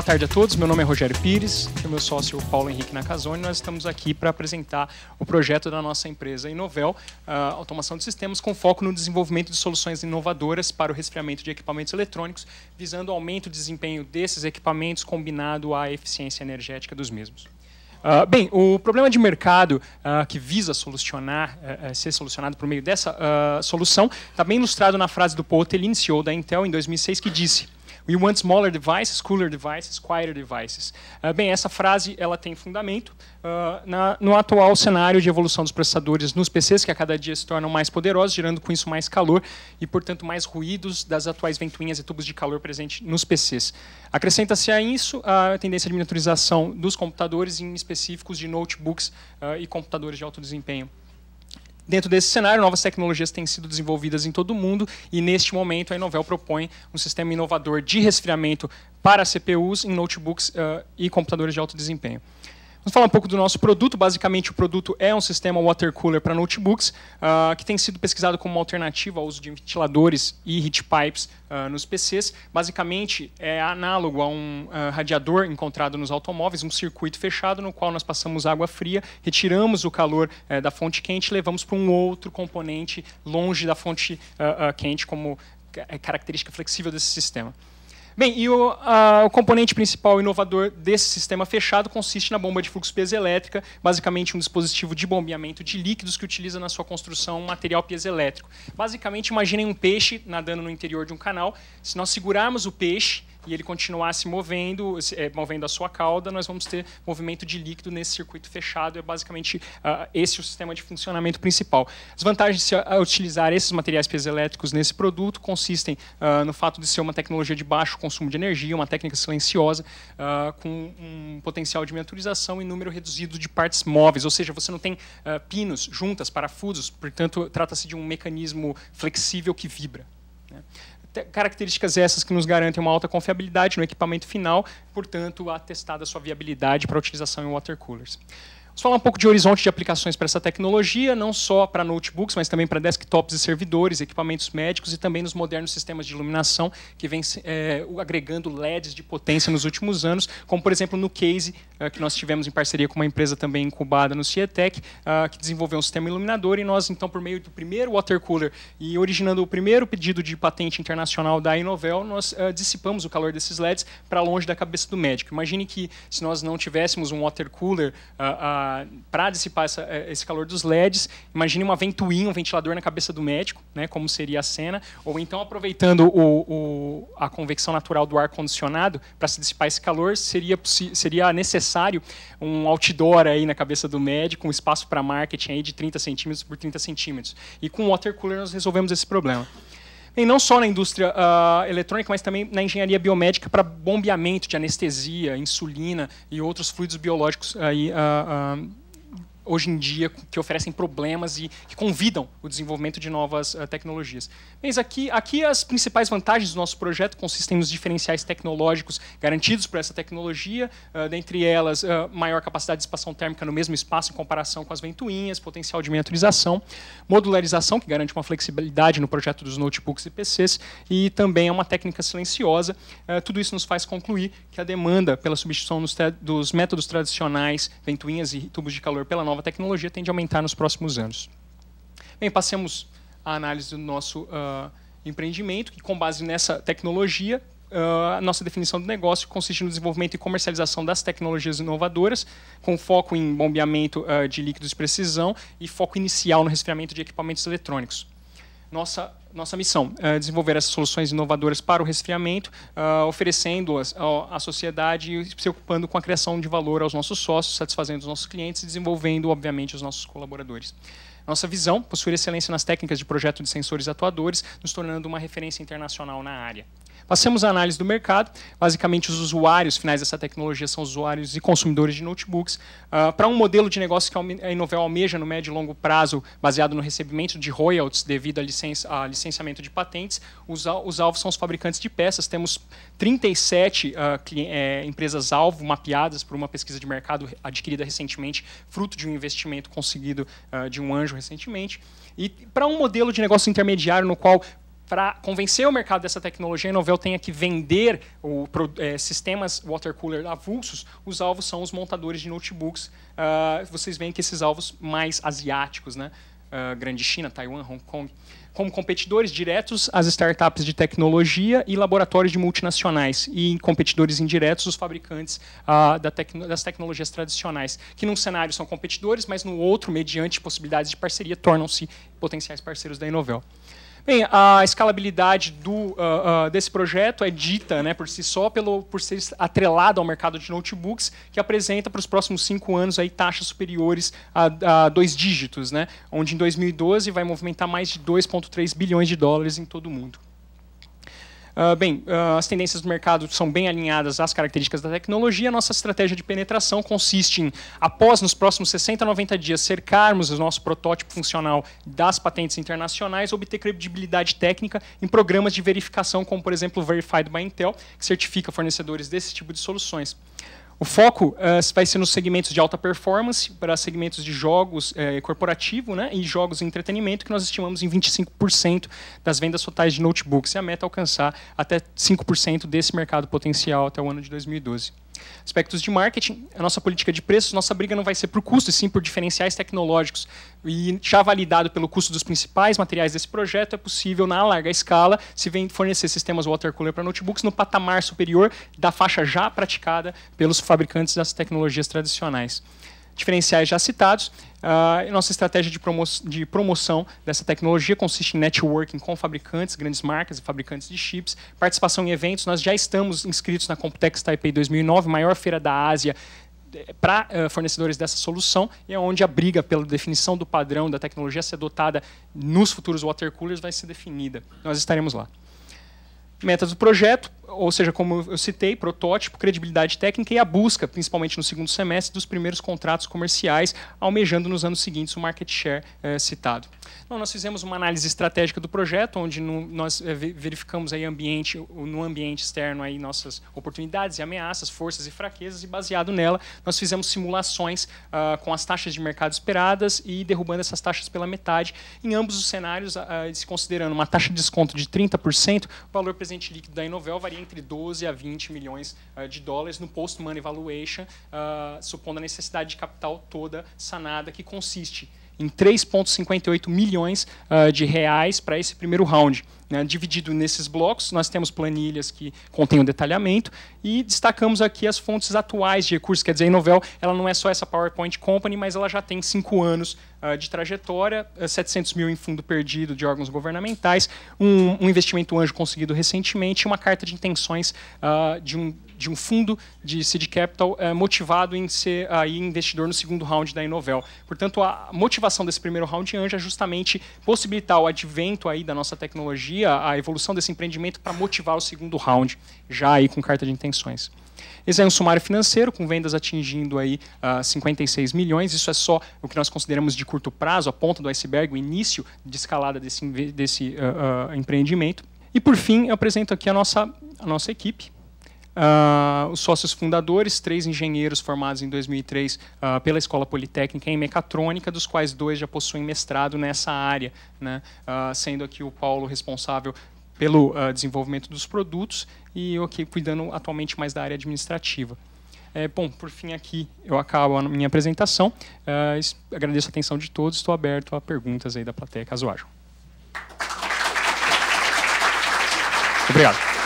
Boa tarde a todos. Meu nome é Rogério Pires e é o meu sócio Paulo Henrique Nakazone. Nós estamos aqui para apresentar o projeto da nossa empresa Inovel, automação de sistemas com foco no desenvolvimento de soluções inovadoras para o resfriamento de equipamentos eletrônicos, visando o aumento do desempenho desses equipamentos combinado à eficiência energética dos mesmos. Uh, bem, o problema de mercado uh, que visa solucionar, uh, ser solucionado por meio dessa ah, solução está bem ilustrado na frase do Paul Tellin, CEO da Intel, em 2006, que disse We want smaller devices, cooler devices, quieter devices. Uh, bem, essa frase ela tem fundamento uh, na, no atual cenário de evolução dos processadores nos PCs, que a cada dia se tornam mais poderosos, gerando com isso mais calor e, portanto, mais ruídos das atuais ventoinhas e tubos de calor presentes nos PCs. Acrescenta-se a isso a tendência de miniaturização dos computadores, em específicos de notebooks uh, e computadores de alto desempenho. Dentro desse cenário, novas tecnologias têm sido desenvolvidas em todo o mundo e, neste momento, a Inovel propõe um sistema inovador de resfriamento para CPUs em notebooks uh, e computadores de alto desempenho. Vamos falar um pouco do nosso produto. Basicamente, o produto é um sistema water cooler para notebooks, uh, que tem sido pesquisado como uma alternativa ao uso de ventiladores e heat pipes uh, nos PCs. Basicamente, é análogo a um uh, radiador encontrado nos automóveis, um circuito fechado no qual nós passamos água fria, retiramos o calor eh, da fonte quente e levamos para um outro componente longe da fonte quente, como é, característica flexível desse sistema. Bem, e o, a, o, componente principal inovador desse sistema fechado consiste na bomba de fluxo piezoelétrica, basicamente um dispositivo de bombeamento de líquidos que utiliza na sua construção um material piezoelétrico. Basicamente, imaginem um peixe nadando no interior de um canal. Se nós segurarmos o peixe, e ele continuar se movendo, é, movendo a sua cauda, nós vamos ter movimento de líquido nesse circuito fechado. É basicamente uh, esse o sistema de funcionamento principal. As vantagens de ah, utilizar esses materiais piezoelétricos nesse produto consistem uh, no fato de ser uma tecnologia de baixo consumo de energia, uma técnica silenciosa, uh, com um potencial de miniaturização e número reduzido de partes móveis, ou seja, você não tem pinos, juntas, parafusos, portanto, trata-se de um mecanismo flexível que vibra. Né? características essas que nos garantem uma alta confiabilidade no equipamento final, portanto, atestada a sua viabilidade para utilização em water coolers. Vamos falar um pouco de horizonte de aplicações para essa tecnologia, não só para notebooks, mas também para desktops e servidores, equipamentos médicos e também nos modernos sistemas de iluminação que vem é, agregando LEDs de potência nos últimos anos, como por exemplo no case é, que nós tivemos em parceria com uma empresa também incubada no Cietec, é, que desenvolveu um sistema iluminador e nós então por meio do primeiro water cooler e originando o primeiro pedido de patente internacional da Inovel, nós ah, dissipamos o calor desses LEDs para longe da cabeça do médico. Imagine que se nós não tivéssemos um water cooler, a para dissipar essa, eh, esse calor dos LEDs, imagine uma ventoinha, um ventilador na cabeça do médico, né, como seria a cena, ou então aproveitando o, o a convecção natural do ar condicionado para se dissipar esse calor, seria seria necessário um outdoor aí na cabeça do médico, um espaço para marketing aí de 30 centímetros por 30 centímetros. E com o water cooler nós resolvemos esse problema e não só na indústria uh, eletrônica, mas também na engenharia biomédica para bombeamento de anestesia, insulina e outros fluidos biológicos aí, uh, uh, hoje em dia que oferecem problemas e que convidam o desenvolvimento de novas uh, tecnologias. Mas aqui, aqui as principais vantagens do nosso projeto consistem nos diferenciais tecnológicos garantidos por essa tecnologia, uh, dentre elas uh, maior capacidade de expansão térmica no mesmo espaço em comparação com as ventoinhas, potencial de miniaturização, modularização que garante uma flexibilidade no projeto dos notebooks e PCs e também é uma técnica silenciosa. tudo isso nos faz concluir que a demanda pela substituição dos, dos métodos tradicionais, ventoinhas e tubos de calor pela nova tecnologia tende a aumentar nos próximos anos. Bem, passemos à análise do nosso uh, empreendimento, que com base nessa tecnologia, uh, a nossa definição do negócio consiste no desenvolvimento e comercialização das tecnologias inovadoras, com foco em bombeamento uh, de líquidos de precisão e foco inicial no resfriamento de equipamentos eletrônicos nossa, nossa missão é desenvolver essas soluções inovadoras para o resfriamento, uh, oferecendo-as à sociedade e se ocupando com a criação de valor aos nossos sócios, satisfazendo os nossos clientes e desenvolvendo, obviamente, os nossos colaboradores. Nossa visão, possuir excelência nas técnicas de projeto de sensores atuadores, nos tornando uma referência internacional na área. Passamos à análise do mercado. Basicamente, os usuários finais dessa tecnologia são usuários e consumidores de notebooks. Uh, ah, Para um modelo de negócio que a Inovel almeja no médio e longo prazo, baseado no recebimento de royalties devido a, licença, a licenciamento de patentes, os, os, alvos são os fabricantes de peças. Temos 37 uh, ah, é, empresas-alvo mapeadas por uma pesquisa de mercado adquirida recentemente, fruto de um investimento conseguido uh, de um anjo recentemente. E para um modelo de negócio intermediário no qual para convencer o mercado dessa tecnologia, a Inovel tenha que vender o, é, sistemas water cooler avulsos, os alvos são os montadores de notebooks. Uh, vocês veem que esses alvos mais asiáticos, né? Uh, grande China, Taiwan, Hong Kong, como competidores diretos as startups de tecnologia e laboratórios de multinacionais e em competidores indiretos os fabricantes uh, da tecno das tecnologias tradicionais, que num cenário são competidores, mas no outro, mediante possibilidades de parceria, tornam-se potenciais parceiros da Inovel. Bem, a escalabilidade do, uh, uh, desse projeto é dita né, por si só pelo, por ser atrelado ao mercado de notebooks, que apresenta para os próximos cinco anos aí, taxas superiores a, a dois dígitos, né, onde em 2012 vai movimentar mais de 2,3 bilhões de dólares em todo o mundo. Ah, bem, uh, as tendências do mercado são bem alinhadas às características da tecnologia. Nossa estratégia de penetração consiste em, após nos próximos 60 a 90 dias, cercarmos o nosso protótipo funcional das patentes internacionais, obter credibilidade técnica em programas de verificação, como, por exemplo, o Verified by Intel, que certifica fornecedores desse tipo de soluções. O foco uh, vai ser nos segmentos de alta performance, para segmentos de jogos eh, corporativo né, e jogos de entretenimento, que nós estimamos em 25% das vendas totais de notebooks. E a meta é alcançar até 5% desse mercado potencial até o ano de 2012. Aspectos de marketing, a nossa política de preços, nossa briga não vai ser por custo, e sim por diferenciais tecnológicos. E já validado pelo custo dos principais materiais desse projeto, é possível, na larga escala, se fornecer sistemas water cooler para notebooks no patamar superior da faixa já praticada pelos fabricantes das tecnologias tradicionais diferenciais já citados. Uh, nossa estratégia de, promo de, promoção dessa tecnologia consiste em networking com fabricantes, grandes marcas e fabricantes de chips, participação em eventos. Nós já estamos inscritos na Computex Taipei 2009, maior feira da Ásia eh, para uh, ah, fornecedores dessa solução e é onde a briga pela definição do padrão da tecnologia a ser adotada nos futuros water coolers vai ser definida. Nós estaremos lá. Metas do projeto: ou seja, como eu citei, protótipo, credibilidade técnica e a busca, principalmente no segundo semestre, dos primeiros contratos comerciais, almejando nos anos seguintes o market share é, citado. Então, nós fizemos uma análise estratégica do projeto, onde no, nós é, verificamos aí ambiente, no ambiente externo aí nossas oportunidades e ameaças, forças e fraquezas, e baseado nela, nós fizemos simulações uh, com as taxas de mercado esperadas e derrubando essas taxas pela metade. Em ambos os cenários, uh, se considerando uma taxa de desconto de 30%, o valor presente líquido da Inovel varia entre 12 a 20 milhões eh, de dólares no post-money valuation, ah, supondo a necessidade de capital toda sanada, que consiste em 3,58 milhões uh, de reais para esse primeiro round. Né, dividido nesses blocos, nós temos planilhas que contêm o um detalhamento e destacamos aqui as fontes atuais de recursos. Quer dizer, a Inovel ela não é só essa PowerPoint Company, mas ela já tem cinco anos uh, de trajetória, 700 ah, mil em fundo perdido de órgãos governamentais, um, um investimento anjo conseguido recentemente e uma carta de intenções uh, de um de um fundo de seed capital é, motivado em ser aí, investidor no segundo round da Inovel. Portanto, a motivação desse primeiro round de Anja é justamente possibilitar o advento aí da nossa tecnologia, a evolução desse empreendimento para motivar o segundo round, já aí com carta de intenções. Esse é um sumário financeiro com vendas atingindo aí uh, ah, 56 milhões. Isso é só o que nós consideramos de curto prazo, a ponta do iceberg, o início de escalada desse, desse uh, uh, empreendimento. E por fim, eu apresento aqui a nossa, a nossa equipe. Uh, os sócios fundadores, três engenheiros formados em 2003 uh, ah, pela Escola Politécnica em Mecatrônica, dos quais dois já possuem mestrado nessa área, né? uh, sendo aqui o Paulo responsável pelo desenvolvimento dos produtos e eu aqui cuidando atualmente mais da área administrativa. É, bom, por fim aqui eu acabo a minha apresentação. agradeço a atenção de todos, estou aberto a perguntas aí da plateia, caso hajam. Obrigado.